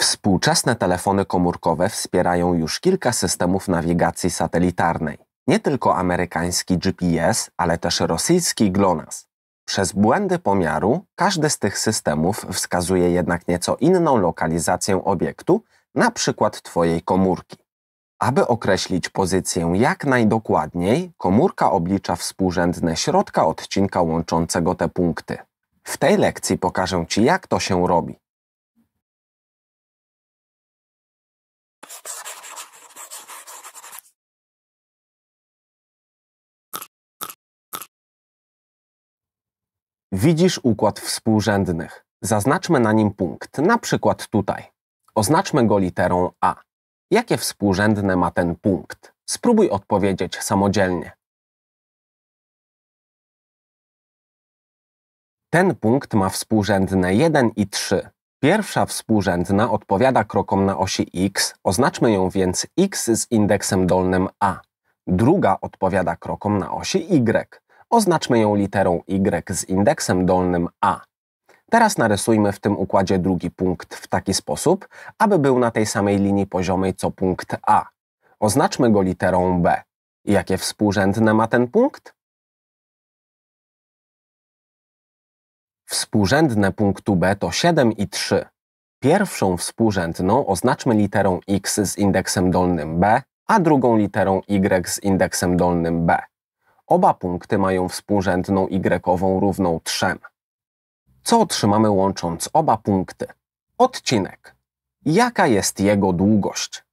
Współczesne telefony komórkowe wspierają już kilka systemów nawigacji satelitarnej. Nie tylko amerykański GPS, ale też rosyjski GLONASS. Przez błędy pomiaru każdy z tych systemów wskazuje jednak nieco inną lokalizację obiektu, na przykład Twojej komórki. Aby określić pozycję jak najdokładniej, komórka oblicza współrzędne środka odcinka łączącego te punkty. W tej lekcji pokażę Ci, jak to się robi. Widzisz układ współrzędnych. Zaznaczmy na nim punkt, na przykład tutaj. Oznaczmy go literą A. Jakie współrzędne ma ten punkt? Spróbuj odpowiedzieć samodzielnie. Ten punkt ma współrzędne 1 i 3. Pierwsza współrzędna odpowiada krokom na osi x, oznaczmy ją więc x z indeksem dolnym a. Druga odpowiada krokom na osi y oznaczmy ją literą Y z indeksem dolnym A. Teraz narysujmy w tym układzie drugi punkt w taki sposób, aby był na tej samej linii poziomej co punkt A. Oznaczmy go literą B. Jakie współrzędne ma ten punkt? Współrzędne punktu B to 7 i 3. Pierwszą współrzędną oznaczmy literą x z indeksem dolnym b, a drugą literą y z indeksem dolnym b. Oba punkty mają współrzędną y równą 3. Co otrzymamy łącząc oba punkty? Odcinek. Jaka jest jego długość?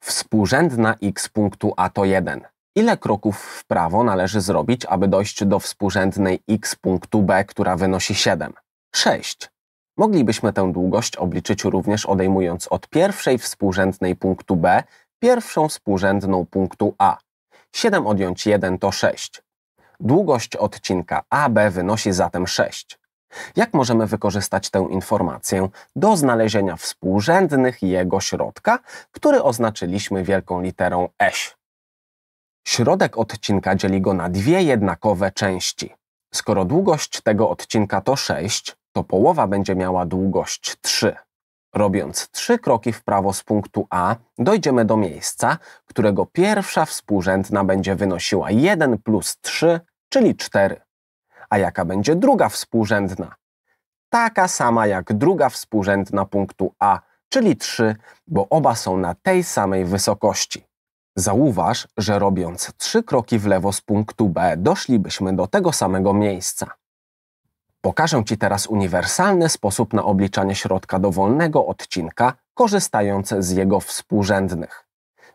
Współrzędna x punktu a to 1. Ile kroków w prawo należy zrobić, aby dojść do współrzędnej x punktu b, która wynosi 7? 6. Moglibyśmy tę długość obliczyć również odejmując od pierwszej współrzędnej punktu b pierwszą współrzędną punktu A. 7 odjąć 1 to 6. Długość odcinka AB wynosi zatem 6. Jak możemy wykorzystać tę informację do znalezienia współrzędnych jego środka, który oznaczyliśmy wielką literą S? Środek odcinka dzieli go na dwie jednakowe części. Skoro długość tego odcinka to 6, to połowa będzie miała długość 3. Robiąc trzy kroki w prawo z punktu A, dojdziemy do miejsca, którego pierwsza współrzędna będzie wynosiła 1 plus 3, czyli 4. A jaka będzie druga współrzędna? Taka sama jak druga współrzędna punktu A, czyli 3, bo oba są na tej samej wysokości. Zauważ, że robiąc trzy kroki w lewo z punktu B doszlibyśmy do tego samego miejsca. Pokażę Ci teraz uniwersalny sposób na obliczanie środka dowolnego odcinka, korzystając z jego współrzędnych.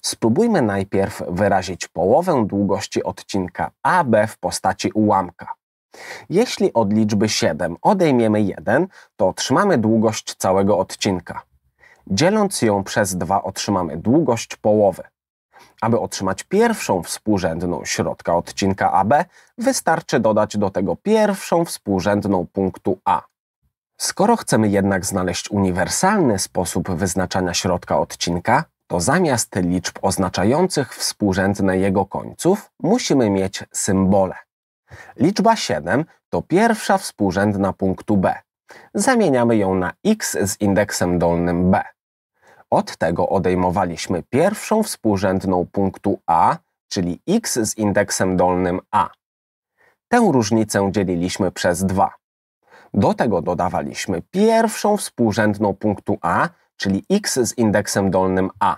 Spróbujmy najpierw wyrazić połowę długości odcinka AB w postaci ułamka. Jeśli od liczby 7 odejmiemy 1, to otrzymamy długość całego odcinka. Dzieląc ją przez 2 otrzymamy długość połowy. Aby otrzymać pierwszą współrzędną środka odcinka AB, wystarczy dodać do tego pierwszą współrzędną punktu A. Skoro chcemy jednak znaleźć uniwersalny sposób wyznaczania środka odcinka, to zamiast liczb oznaczających współrzędne jego końców musimy mieć symbole. Liczba 7 to pierwsza współrzędna punktu B. Zamieniamy ją na x z indeksem dolnym b. Od tego odejmowaliśmy pierwszą współrzędną punktu a, czyli x z indeksem dolnym a. Tę różnicę dzieliliśmy przez 2. Do tego dodawaliśmy pierwszą współrzędną punktu a, czyli x z indeksem dolnym a.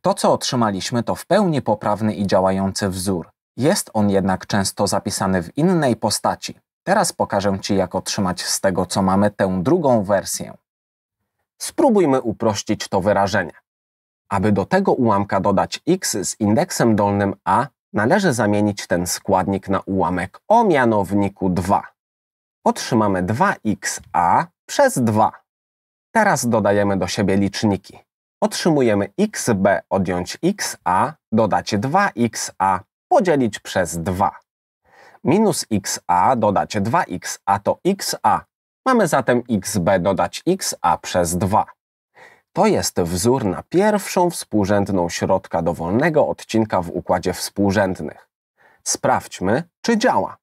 To, co otrzymaliśmy, to w pełni poprawny i działający wzór. Jest on jednak często zapisany w innej postaci. Teraz pokażę Ci, jak otrzymać z tego, co mamy, tę drugą wersję. Spróbujmy uprościć to wyrażenie. Aby do tego ułamka dodać x z indeksem dolnym a, należy zamienić ten składnik na ułamek o mianowniku 2. Otrzymamy 2xa przez 2. Teraz dodajemy do siebie liczniki. Otrzymujemy xb odjąć xa, dodać 2xa, podzielić przez 2. Minus xa dodać 2xa to xa, Mamy zatem xb dodać x, a przez 2. To jest wzór na pierwszą współrzędną środka dowolnego odcinka w układzie współrzędnych. Sprawdźmy, czy działa.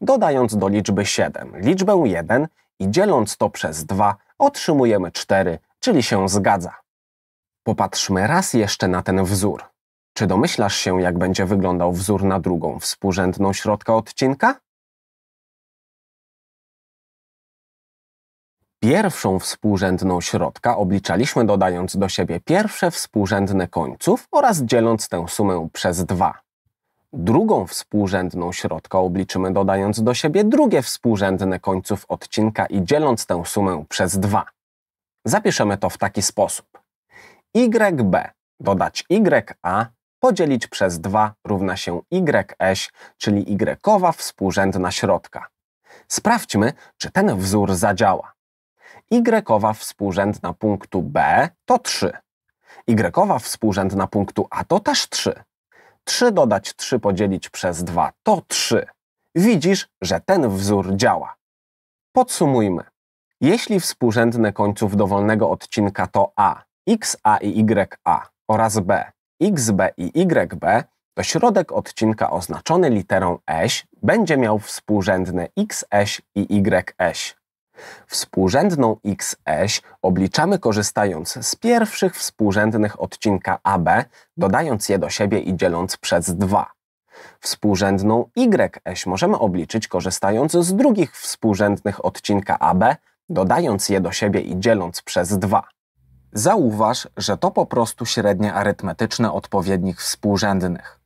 Dodając do liczby 7 liczbę 1 i dzieląc to przez 2 otrzymujemy 4, czyli się zgadza. Popatrzmy raz jeszcze na ten wzór. Czy domyślasz się, jak będzie wyglądał wzór na drugą współrzędną środka odcinka? pierwszą współrzędną środka obliczaliśmy dodając do siebie pierwsze współrzędne końców oraz dzieląc tę sumę przez dwa. Drugą współrzędną środka obliczymy dodając do siebie drugie współrzędne końców odcinka i dzieląc tę sumę przez dwa. Zapiszemy to w taki sposób. YB dodać YA podzielić przez 2 równa się YS, czyli Y współrzędna środka. Sprawdźmy, czy ten wzór zadziała y współrzędna punktu b to 3. Y współrzędna punktu a to też 3. 3 dodać 3 podzielić przez 2 to 3. Widzisz, że ten wzór działa. Podsumujmy. Jeśli współrzędne końców dowolnego odcinka to a, (x_a i y_a) oraz b, xb i yb, to środek odcinka oznaczony literą eś będzie miał współrzędne xś i yś. Współrzędną x_eś obliczamy korzystając z pierwszych współrzędnych odcinka AB, dodając je do siebie i dzieląc przez 2. Współrzędną y_eś możemy obliczyć korzystając z drugich współrzędnych odcinka AB, dodając je do siebie i dzieląc przez 2. Zauważ, że to po prostu średnie arytmetyczne odpowiednich współrzędnych.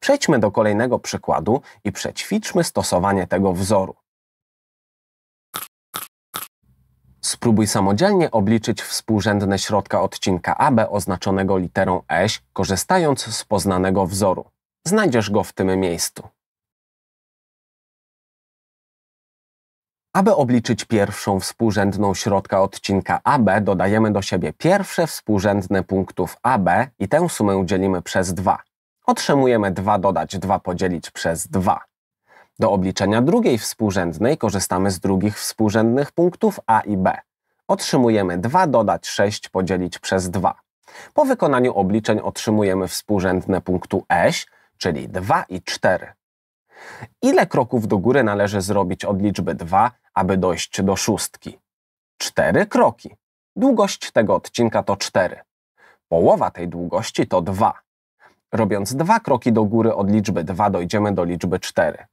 Przejdźmy do kolejnego przykładu i przećwiczmy stosowanie tego wzoru. Spróbuj samodzielnie obliczyć współrzędne środka odcinka AB oznaczonego literą Eś, korzystając z poznanego wzoru. Znajdziesz go w tym miejscu. Aby obliczyć pierwszą współrzędną środka odcinka AB, dodajemy do siebie pierwsze współrzędne punktów AB i tę sumę dzielimy przez 2. Otrzymujemy 2 dodać 2 podzielić przez 2. Do obliczenia drugiej współrzędnej korzystamy z drugich współrzędnych punktów a i b. Otrzymujemy 2 dodać 6 podzielić przez 2. Po wykonaniu obliczeń otrzymujemy współrzędne punktu eś, czyli 2 i 4. Ile kroków do góry należy zrobić od liczby 2, aby dojść do szóstki? 4 kroki. Długość tego odcinka to 4. Połowa tej długości to 2. Robiąc dwa kroki do góry od liczby 2 dojdziemy do liczby 4.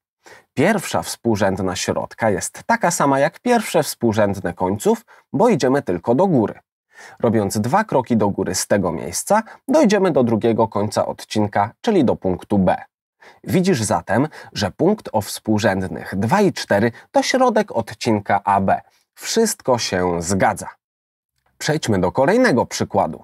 Pierwsza współrzędna środka jest taka sama jak pierwsze współrzędne końców, bo idziemy tylko do góry. Robiąc dwa kroki do góry z tego miejsca, dojdziemy do drugiego końca odcinka, czyli do punktu B. Widzisz zatem, że punkt o współrzędnych 2 i 4 to środek odcinka AB. Wszystko się zgadza. Przejdźmy do kolejnego przykładu.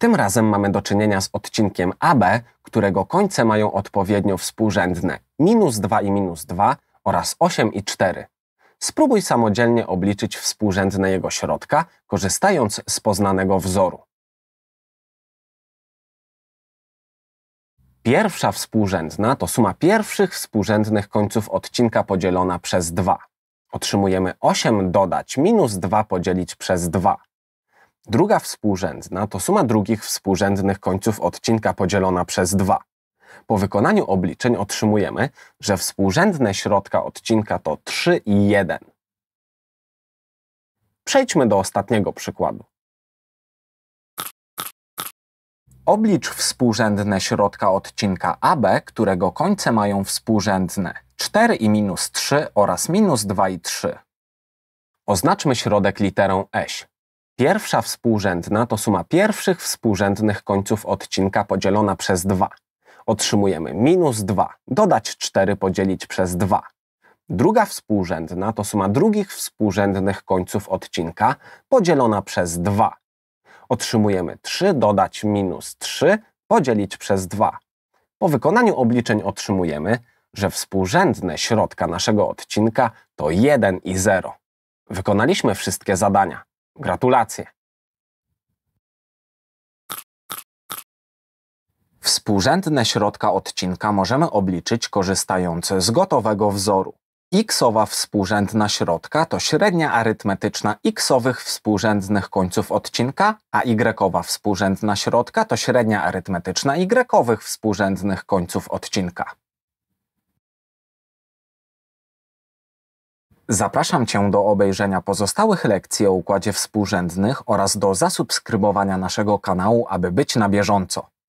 Tym razem mamy do czynienia z odcinkiem AB, którego końce mają odpowiednio współrzędne minus 2 i minus 2 oraz 8 i 4. Spróbuj samodzielnie obliczyć współrzędne jego środka, korzystając z poznanego wzoru. Pierwsza współrzędna to suma pierwszych współrzędnych końców odcinka podzielona przez 2. Otrzymujemy 8 dodać minus 2 podzielić przez 2. Druga współrzędna to suma drugich współrzędnych końców odcinka podzielona przez 2. Po wykonaniu obliczeń otrzymujemy, że współrzędne środka odcinka to 3 i 1. Przejdźmy do ostatniego przykładu. Oblicz współrzędne środka odcinka AB, którego końce mają współrzędne 4 i minus 3 oraz minus 2 i 3. Oznaczmy środek literą eś. Pierwsza współrzędna to suma pierwszych współrzędnych końców odcinka podzielona przez 2. Otrzymujemy minus 2, dodać 4 podzielić przez 2. Druga współrzędna to suma drugich współrzędnych końców odcinka podzielona przez 2. Otrzymujemy 3 dodać minus 3 podzielić przez 2. Po wykonaniu obliczeń otrzymujemy, że współrzędne środka naszego odcinka to 1 i 0. Wykonaliśmy wszystkie zadania. Gratulacje. Współrzędne środka odcinka możemy obliczyć korzystając z gotowego wzoru. Xowa współrzędna środka to średnia arytmetyczna xowych współrzędnych końców odcinka, a y współrzędna środka to średnia arytmetyczna y współrzędnych końców odcinka. Zapraszam Cię do obejrzenia pozostałych lekcji o układzie współrzędnych oraz do zasubskrybowania naszego kanału, aby być na bieżąco.